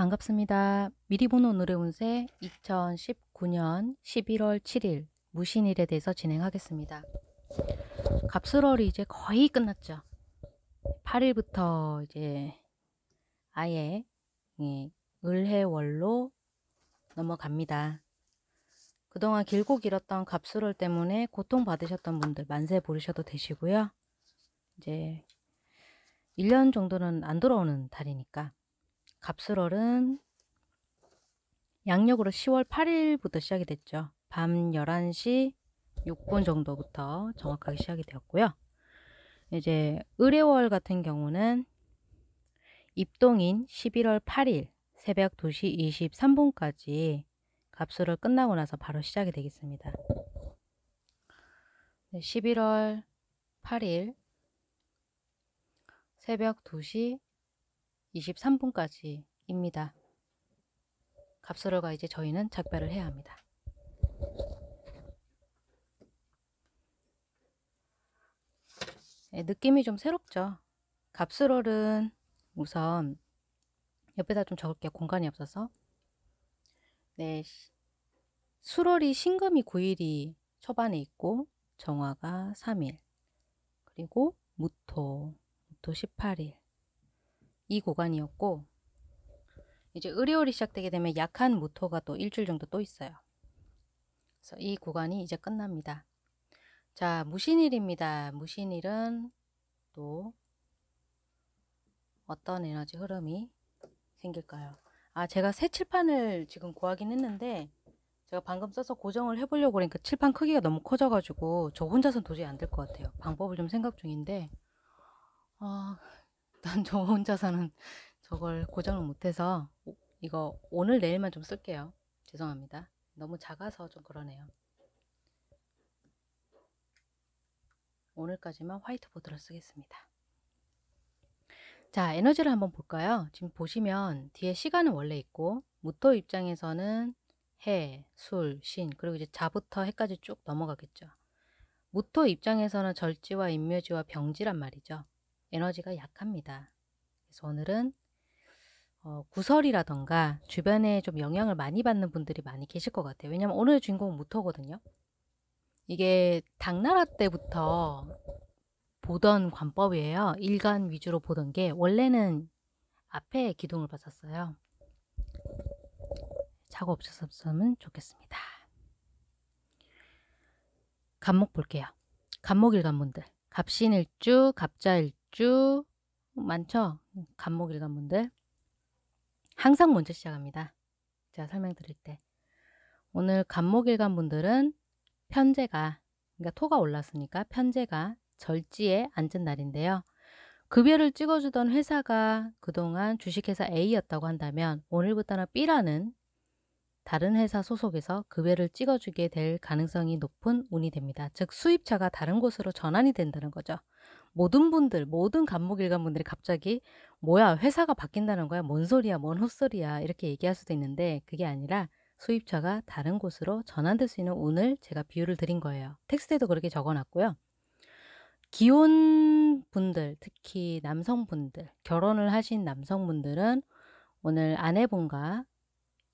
반갑습니다. 미리 보는 오늘의 운세 2019년 11월 7일 무신일에 대해서 진행하겠습니다. 갑술월이 이제 거의 끝났죠. 8일부터 이제 아예 예, 을해월로 넘어갑니다. 그동안 길고 길었던 갑술월 때문에 고통받으셨던 분들 만세 부르셔도 되시고요. 이제 1년 정도는 안 돌아오는 달이니까 갑술월은 양력으로 10월 8일부터 시작이 됐죠. 밤 11시 6분 정도부터 정확하게 시작이 되었고요. 이제 의해월 같은 경우는 입동인 11월 8일 새벽 2시 23분까지 갑술을 끝나고 나서 바로 시작이 되겠습니다. 11월 8일 새벽 2시 23분까지입니다. 갑수를가 이제 저희는 작별을 해야 합니다. 네, 느낌이 좀 새롭죠. 갑수롤은 우선 옆에다 좀 적을게요. 공간이 없어서. 네, 수롤이 신금이 9일이 초반에 있고 정화가 3일 그리고 무토, 무토 18일 이 구간이었고 이제 의리월이 시작되게 되면 약한 모토가또 일주일 정도 또 있어요. 그래서 이 구간이 이제 끝납니다. 자, 무신일입니다. 무신일은 또 어떤 에너지 흐름이 생길까요? 아, 제가 새 칠판을 지금 구하긴 했는데 제가 방금 써서 고정을 해보려고 그러니까 칠판 크기가 너무 커져가지고 저 혼자서는 도저히 안 될 것 같아요. 방법을 좀 생각 중인데 아, 어, 난저 혼자서는 저걸 고정을 못해서 이거 오늘 내일만 좀 쓸게요. 죄송합니다. 너무 작아서 좀 그러네요. 오늘까지만 화이트보드를 쓰겠습니다. 자, 에너지를 한번 볼까요? 지금 보시면 뒤에 시간은 원래 있고 무토 입장에서는 해, 술, 신 그리고 이제 자부터 해까지 쭉 넘어가겠죠. 무토 입장에서는 절지와 인묘지와 병지란 말이죠. 에너지가 약합니다. 그래서 오늘은 어, 구설이라던가 주변에 좀 영향을 많이 받는 분들이 많이 계실 것 같아요. 왜냐면 오늘 주인공은 무토거든요. 이게 당나라 때부터 보던 관법이에요. 일간 위주로 보던 게 원래는 앞에 기둥을 봤었어요. 작업 없었으면 좋겠습니다. 간목 볼게요. 간목일간분들. 갑신일주, 갑자일주. 쭉 많죠? 간목 일간분들 항상 먼저 시작합니다. 제가 설명드릴 때 오늘 간목 일간분들은 편제가 그러니까 토가 올랐으니까 편제가 절지에 앉은 날인데요. 급여를 찍어주던 회사가 그동안 주식회사 A였다고 한다면 오늘부터는 B라는 다른 회사 소속에서 급여를 찍어주게 될 가능성이 높은 운이 됩니다. 즉 수입차가 다른 곳으로 전환이 된다는 거죠. 모든 분들, 모든 감목 일관분들이 갑자기 뭐야, 회사가 바뀐다는 거야? 뭔 소리야, 뭔 헛소리야? 이렇게 얘기할 수도 있는데 그게 아니라 수입처가 다른 곳으로 전환될 수 있는 운을 제가 비유를 드린 거예요. 텍스트에도 그렇게 적어놨고요. 기혼 분들, 특히 남성분들, 결혼을 하신 남성분들은 오늘 아내분과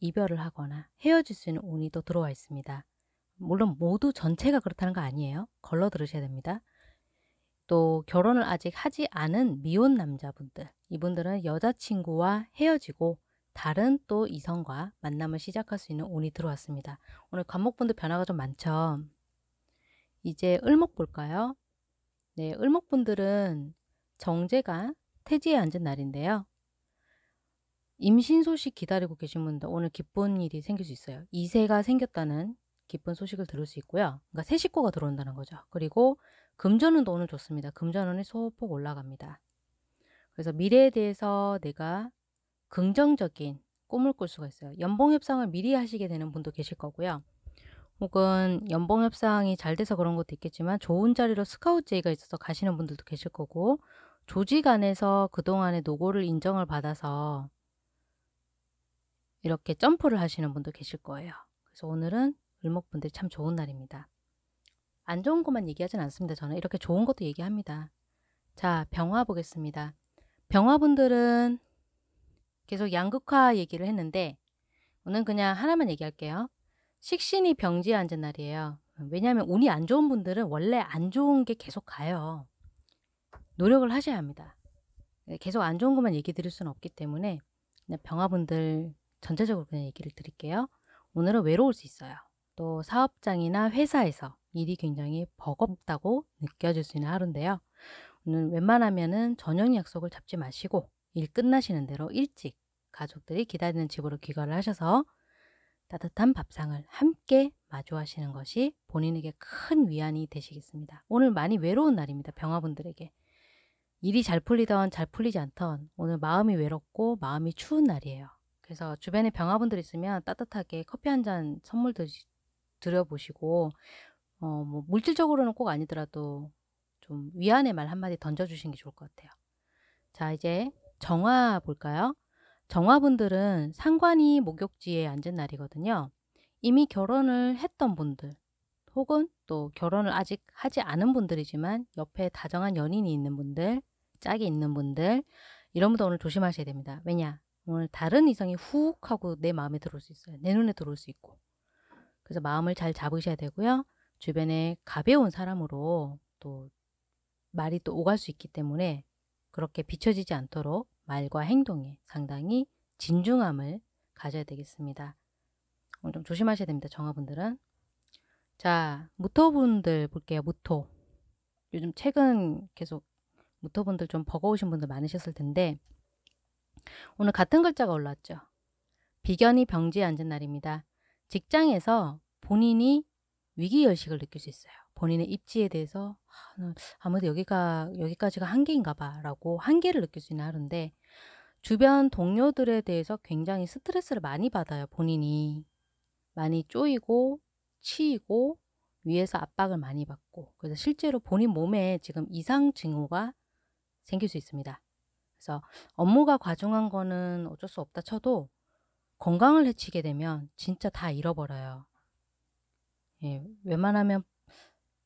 이별을 하거나 헤어질 수 있는 운이 또 들어와 있습니다. 물론 모두 전체가 그렇다는 거 아니에요. 걸러 들으셔야 됩니다. 또 결혼을 아직 하지 않은 미혼 남자분들 이분들은 여자친구와 헤어지고 다른 또 이성과 만남을 시작할 수 있는 운이 들어왔습니다. 오늘 관목분들 변화가 좀 많죠? 이제 을목 볼까요? 네, 을목분들은 정제가 태지에 앉은 날인데요. 임신 소식 기다리고 계신 분들 오늘 기쁜 일이 생길 수 있어요. 이세가 생겼다는 기쁜 소식을 들을 수 있고요. 그러니까 새 식구가 들어온다는 거죠. 그리고 금전운도 오늘 좋습니다. 금전운이 소폭 올라갑니다. 그래서 미래에 대해서 내가 긍정적인 꿈을 꿀 수가 있어요. 연봉 협상을 미리 하시게 되는 분도 계실 거고요. 혹은 연봉 협상이 잘 돼서 그런 것도 있겠지만 좋은 자리로 스카우트 제의가 있어서 가시는 분들도 계실 거고 조직 안에서 그동안의 노고를 인정을 받아서 이렇게 점프를 하시는 분도 계실 거예요. 그래서 오늘은 을목분들 참 좋은 날입니다. 안 좋은 것만 얘기하진 않습니다. 저는 이렇게 좋은 것도 얘기합니다. 자, 병화 보겠습니다. 병화분들은 계속 양극화 얘기를 했는데 오늘 그냥 하나만 얘기할게요. 식신이 병지에 앉은 날이에요. 왜냐하면 운이 안 좋은 분들은 원래 안 좋은 게 계속 가요. 노력을 하셔야 합니다. 예, 계속 안 좋은 것만 얘기 드릴 수는 없기 때문에 그냥 병화분들 전체적으로 그냥 얘기를 드릴게요. 오늘은 외로울 수 있어요. 또 사업장이나 회사에서 일이 굉장히 버겁다고 느껴질 수 있는 하루인데요. 오늘 웬만하면은 저녁 약속을 잡지 마시고 일 끝나시는 대로 일찍 가족들이 기다리는 집으로 귀가를 하셔서 따뜻한 밥상을 함께 마주하시는 것이 본인에게 큰 위안이 되시겠습니다. 오늘 많이 외로운 날입니다. 병화분들에게. 일이 잘 풀리던 잘 풀리지 않던 오늘 마음이 외롭고 마음이 추운 날이에요. 그래서 주변에 병화분들 있으면 따뜻하게 커피 한 잔 선물 드시, 들여보시고 어, 뭐 물질적으로는 꼭 아니더라도 좀 위안의 말 한마디 던져주신 게 좋을 것 같아요. 자 이제 정화 볼까요? 정화분들은 상관이 목욕지에 앉은 날이거든요. 이미 결혼을 했던 분들 혹은 또 결혼을 아직 하지 않은 분들이지만 옆에 다정한 연인이 있는 분들, 짝이 있는 분들 이런 분들 오늘 조심하셔야 됩니다. 왜냐? 오늘 다른 이성이 훅 하고 내 마음에 들어올 수 있어요. 내 눈에 들어올 수 있고 그래서 마음을 잘 잡으셔야 되고요. 주변에 가벼운 사람으로 또 말이 또 오갈 수 있기 때문에 그렇게 비춰지지 않도록 말과 행동에 상당히 진중함을 가져야 되겠습니다. 좀 조심하셔야 됩니다. 정화분들은. 자, 무토분들 볼게요. 무토. 요즘 최근 계속 무토분들 좀 버거우신 분들 많으셨을 텐데 오늘 같은 글자가 올라왔죠. 비견이 병지에 앉은 날입니다. 직장에서 본인이 위기의식을 느낄 수 있어요. 본인의 입지에 대해서 아, 아무래도 여기가 여기까지가 한계인가 봐라고 한계를 느낄 수 있는 하루인데 주변 동료들에 대해서 굉장히 스트레스를 많이 받아요. 본인이 많이 쪼이고 치이고 위에서 압박을 많이 받고 그래서 실제로 본인 몸에 지금 이상 징후가 생길 수 있습니다. 그래서 업무가 과중한 거는 어쩔 수 없다 쳐도 건강을 해치게 되면 진짜 다 잃어버려요. 예, 웬만하면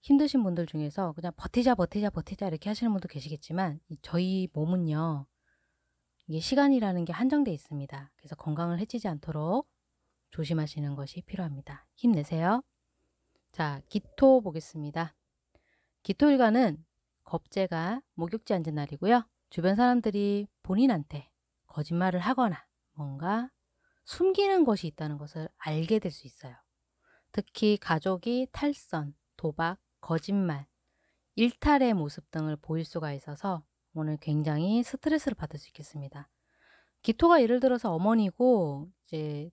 힘드신 분들 중에서 그냥 버티자 버티자 버티자 이렇게 하시는 분도 계시겠지만 저희 몸은요 이게 시간이라는 게 한정돼 있습니다. 그래서 건강을 해치지 않도록 조심하시는 것이 필요합니다. 힘내세요. 자, 기토 보겠습니다. 기토일간은 겁재가 목욕지 앉은 날이고요. 주변 사람들이 본인한테 거짓말을 하거나 뭔가 숨기는 것이 있다는 것을 알게 될 수 있어요. 특히 가족이 탈선, 도박, 거짓말, 일탈의 모습 등을 보일 수가 있어서 오늘 굉장히 스트레스를 받을 수 있겠습니다. 기토가 예를 들어서 어머니고 이제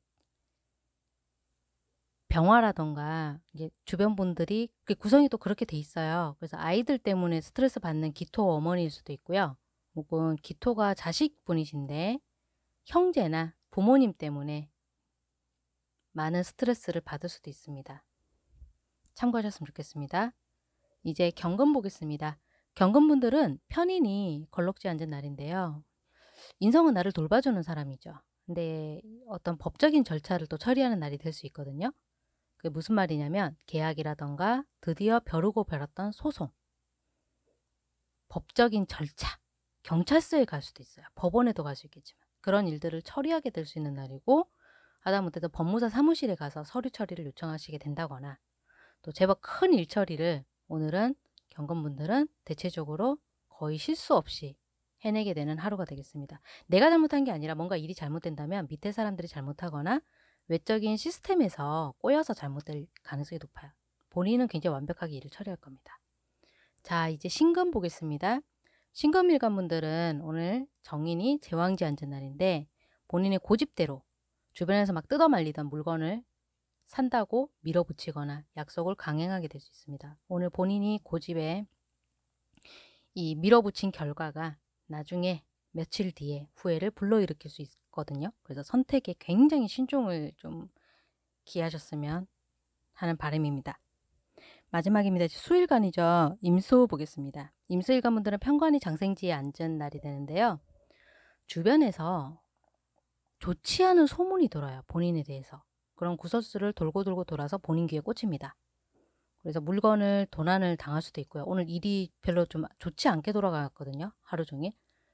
병화라던가 이제 주변 분들이 그 구성이 또 그렇게 돼 있어요. 그래서 아이들 때문에 스트레스 받는 기토 어머니일 수도 있고요. 혹은 기토가 자식분이신데 형제나 부모님 때문에 많은 스트레스를 받을 수도 있습니다. 참고하셨으면 좋겠습니다. 이제 경금 보겠습니다. 경금분들은 편인이 걸럭지 앉은 날인데요. 인성은 나를 돌봐주는 사람이죠. 근데 어떤 법적인 절차를 또 처리하는 날이 될 수 있거든요. 그게 무슨 말이냐면 계약이라던가 드디어 벼르고 벼렀던 소송, 법적인 절차, 경찰서에 갈 수도 있어요. 법원에도 갈 수 있겠지만. 그런 일들을 처리하게 될 수 있는 날이고 하다못해 법무사 사무실에 가서 서류 처리를 요청하시게 된다거나 또 제법 큰 일 처리를 오늘은 경건분들은 대체적으로 거의 실수 없이 해내게 되는 하루가 되겠습니다. 내가 잘못한 게 아니라 뭔가 일이 잘못된다면 밑에 사람들이 잘못하거나 외적인 시스템에서 꼬여서 잘못될 가능성이 높아요. 본인은 굉장히 완벽하게 일을 처리할 겁니다. 자, 이제 신금 보겠습니다. 신금일관분들은 오늘 정인이 제왕지 앉은 날인데 본인의 고집대로 주변에서 막 뜯어말리던 물건을 산다고 밀어붙이거나 약속을 강행하게 될 수 있습니다. 오늘 본인이 고집에 이 밀어붙인 결과가 나중에 며칠 뒤에 후회를 불러일으킬 수 있거든요. 그래서 선택에 굉장히 신중을 좀 기하셨으면 하는 바람입니다. 마지막입니다. 수일간이죠. 임수 보겠습니다. 임수일관분들은 편관이 장생지에 앉은 날이 되는데요. 주변에서 좋지 않은 소문이 돌아요. 본인에 대해서. 그런 구설수를 돌고 돌고 돌아서 본인 귀에 꽂힙니다. 그래서 물건을 도난을 당할 수도 있고요. 오늘 일이 별로 좀 좋지 않게 돌아갔거든요. 하루 종일.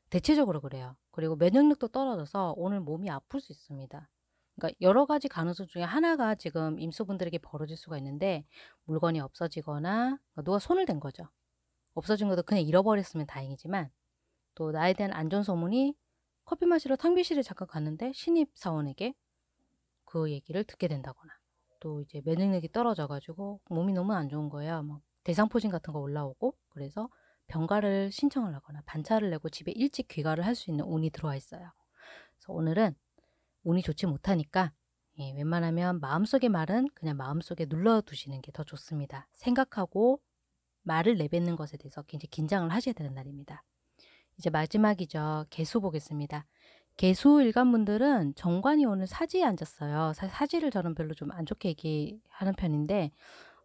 대체적으로 그래요. 그리고 면역력도 떨어져서 오늘 몸이 아플 수 있습니다. 그러니까 여러 가지 가능성 중에 하나가 지금 임수분들에게 벌어질 수가 있는데 물건이 없어지거나 누가 손을 댄 거죠. 없어진 것도 그냥 잃어버렸으면 다행이지만 또 나에 대한 안 좋은 소문이 커피 마시러 탕비실에 잠깐 갔는데 신입 사원에게 그 얘기를 듣게 된다거나 또 이제 면역력이 떨어져가지고 몸이 너무 안 좋은 거야 막 대상포진 같은 거 올라오고 그래서 병가를 신청을 하거나 반차를 내고 집에 일찍 귀가를 할 수 있는 운이 들어와 있어요. 그래서 오늘은 운이 좋지 못하니까 예, 웬만하면 마음속의 말은 그냥 마음속에 눌러두시는 게 더 좋습니다. 생각하고 말을 내뱉는 것에 대해서 굉장히 긴장을 하셔야 되는 날입니다. 이제 마지막이죠. 개수 보겠습니다. 개수 일간분들은 정관이 오늘 사지에 앉았어요. 사지를 저는 별로 좀 안 좋게 얘기하는 편인데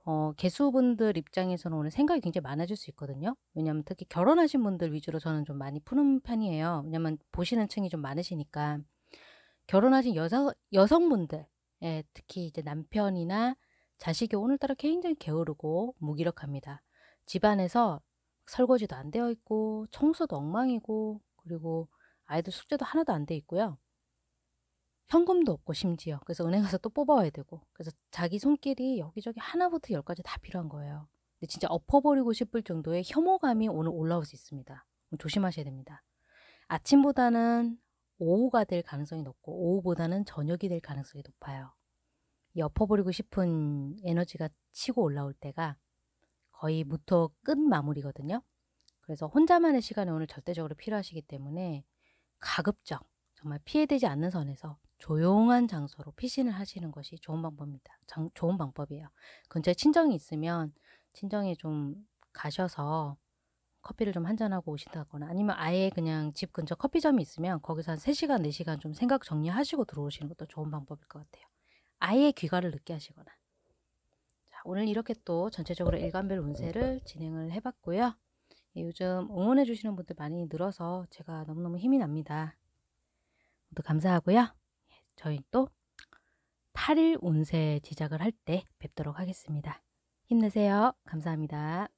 어, 개수분들 입장에서는 오늘 생각이 굉장히 많아질 수 있거든요. 왜냐하면 특히 결혼하신 분들 위주로 저는 좀 많이 푸는 편이에요. 왜냐하면 보시는 층이 좀 많으시니까 결혼하신 여성, 여성분들 예, 특히 이제 남편이나 자식이 오늘따라 굉장히 게으르고 무기력합니다. 집안에서 설거지도 안 되어 있고 청소도 엉망이고 그리고 아이들 숙제도 하나도 안돼 있고요. 현금도 없고 심지어 그래서 은행 가서 또 뽑아와야 되고 그래서 자기 손길이 여기저기 하나부터 열까지 다 필요한 거예요. 근데 진짜 엎어버리고 싶을 정도의 혐오감이 오늘 올라올 수 있습니다. 조심하셔야 됩니다. 아침보다는 오후가 될 가능성이 높고 오후보다는 저녁이 될 가능성이 높아요. 엎어버리고 싶은 에너지가 치고 올라올 때가 거의 무토 끝 마무리거든요. 그래서 혼자만의 시간이 오늘 절대적으로 필요하시기 때문에 가급적 정말 피해되지 않는 선에서 조용한 장소로 피신을 하시는 것이 좋은 방법입니다. 정, 좋은 방법이에요. 근처에 친정이 있으면 친정에 좀 가셔서 커피를 좀 한잔하고 오신다거나 아니면 아예 그냥 집 근처 커피점이 있으면 거기서 한 세시간네시간좀 생각 정리하시고 들어오시는 것도 좋은 방법일 것 같아요. 아예 귀가를 늦게 하시거나 자, 오늘 이렇게 또 전체적으로 일간별 운세를 진행을 해봤고요. 예, 요즘 응원해주시는 분들 많이 늘어서 제가 너무너무 힘이 납니다. 모두 감사하고요. 예, 저희 또 8일 운세 제작을 할 때 뵙도록 하겠습니다. 힘내세요. 감사합니다.